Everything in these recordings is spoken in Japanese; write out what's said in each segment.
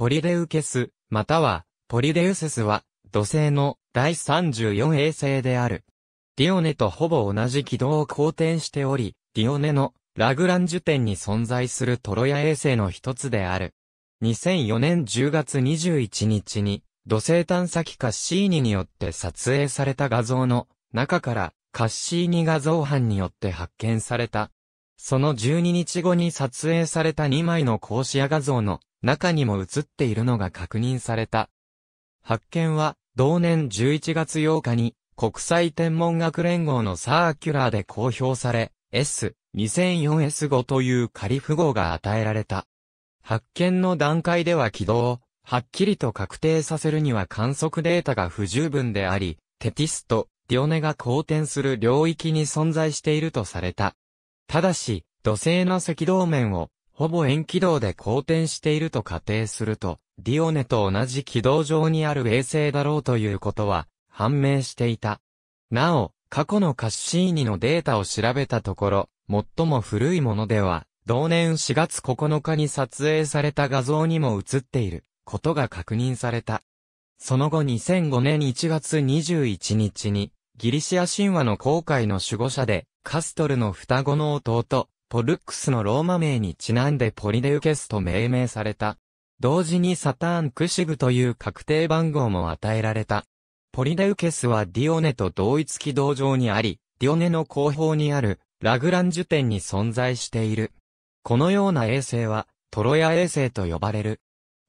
ポリデウケス、または、ポリデウセスは、土星の第34衛星である。ディオネとほぼ同じ軌道を公転しており、ディオネのラグランジュ点に存在するトロヤ衛星の一つである。2004年10月21日に、土星探査機カッシーニによって撮影された画像の中から、カッシーニ画像班によって発見された。その12日後に撮影された2枚の格子屋画像の中にも映っているのが確認された。発見は、同年11月8日に、国際天文学連合のサーキュラーで公表され、S、2004S5 という仮符号が与えられた。発見の段階では軌道を、はっきりと確定させるには観測データが不十分であり、テティスとディオネが交転する領域に存在しているとされた。ただし、土星の赤道面をほぼ円軌道で公転していると仮定すると、ディオネと同じ軌道上にある衛星だろうということは判明していた。なお、過去のカッシーニのデータを調べたところ、最も古いものでは、同年4月9日に撮影された画像にも映っていることが確認された。その後2005年1月21日に、ギリシア神話の航海の守護者で、カストルの双子の弟、ポルックスのローマ名にちなんでポリデウケスと命名された。同時にサターンクシグという確定番号も与えられた。ポリデウケスはディオネと同一軌道上にあり、ディオネの後方にあるラグランジュ点に存在している。このような衛星はトロヤ衛星と呼ばれる。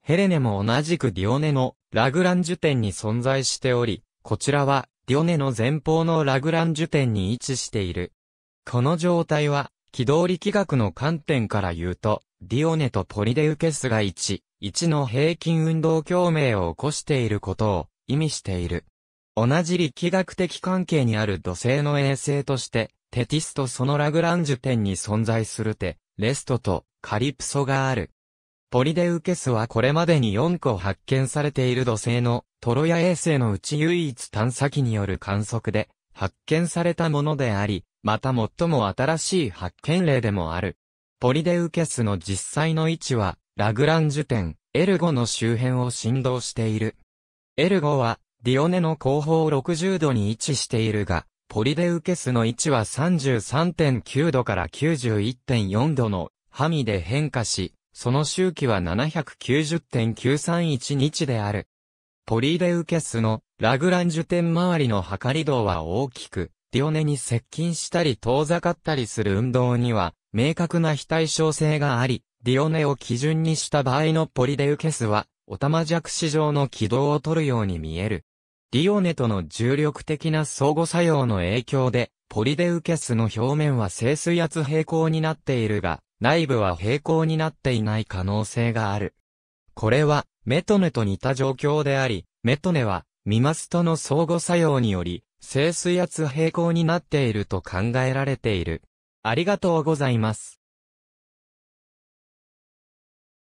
ヘレネも同じくディオネのラグランジュ点に存在しており、こちらはディオネの前方のラグランジュ点に位置している。この状態は機動力学の観点から言うと、ディオネとポリデウケスが1、1の平均運動共鳴を起こしていることを意味している。同じ力学的関係にある土星の衛星として、テティスとそのラグランジュ点に存在するテ、レストとカリプソがある。ポリデウケスはこれまでに4個発見されている土星のトロヤ衛星のうち唯一探査機による観測で発見されたものであり、また最も新しい発見例でもある。ポリデウケスの実際の位置は、ラグランジュ点、エルゴの周辺を振動している。エルゴは、ディオネの後方60度に位置しているが、ポリデウケスの位置は33.9度から91.4度のハミで変化し、その周期は790.931日である。ポリデウケスのラグランジュ点周りの測り度は大きく、ディオネに接近したり遠ざかったりする運動には、明確な非対称性があり、ディオネを基準にした場合のポリデウケスは、オタマジャクシ状の軌道を取るように見える。ディオネとの重力的な相互作用の影響で、ポリデウケスの表面は静水圧平行になっているが、内部は平行になっていない可能性がある。これは、メトネと似た状況であり、メトネは、ミマスとの相互作用により、静水圧平行になっていると考えられている。ありがとうございます。